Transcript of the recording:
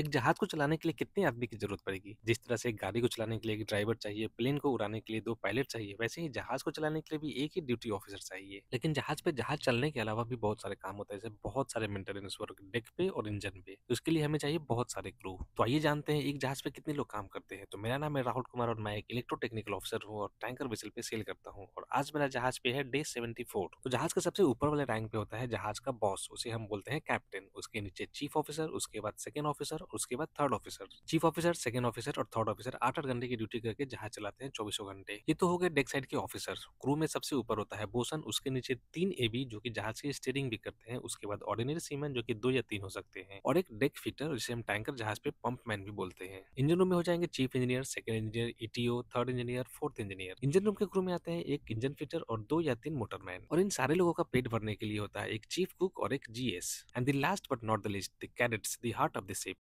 एक जहाज को चलाने के लिए कितने आदमी की जरूरत पड़ेगी जिस तरह से गाड़ी को चलाने के लिए एक ड्राइवर चाहिए प्लेन को उड़ाने के लिए दो पायलट चाहिए वैसे ही जहाज को चलाने के लिए भी एक ही ड्यूटी ऑफिसर चाहिए लेकिन जहाज पे जहाज चलने के अलावा भी बहुत सारे काम होता है जैसे बहुत सारे मेंटेनेंस वर्क डेक पे और इंजन पे तो लिए हमें चाहिए बहुत सारे क्रू तो आइए जानते हैं एक जहाज पे कितने लोग काम करते हैं तो मेरा नाम है राहुल कुमार और मैं एक इलेक्ट्रो टेक्निकल ऑफिसर हूँ और टैंकर विसल पे सेल करता हूँ और आज मेरा जहाज पे है डे सेवेंटी तो जहाज का सबसे ऊपर वाले रैंक पे होता है जहाज का बॉस उसे हम बोलते हैं कैप्टन उसके नीचे चीफ ऑफिसर उसके बाद सेकेंड ऑफिसर उसके बाद third officer chief officer second officer और थर्ड ऑफिसर आठ आठ घंटे की ड्यूटी करके जहाज चलाते हैं चौबीसों घंटे ये तो हो गए डेक साइड के ऑफिसर क्रू में सबसे ऊपर होता है बोसन उसके नीचे तीन ए जो की जहाज की स्टेयरिंग भी करते हैं उसके बाद ऑर्डिनरी सीमन जो की दो या तीन हो सकते हैं और एक डेक फिटर जिसे हम टैंकर जहाज पे पंप मैन भी बोलते हैं इंजन रूम में हो जाएंगे chief engineer second engineer ETO third engineer fourth engineer engine room के क्रू में आते हैं एक इंजन फिटर और दो या तीन मोटरमैन और इन सारे लोगों का पेट भरने के लिए होता है एक चीफ कुक और एक GS and the last but not the least the cadets the heart of the ship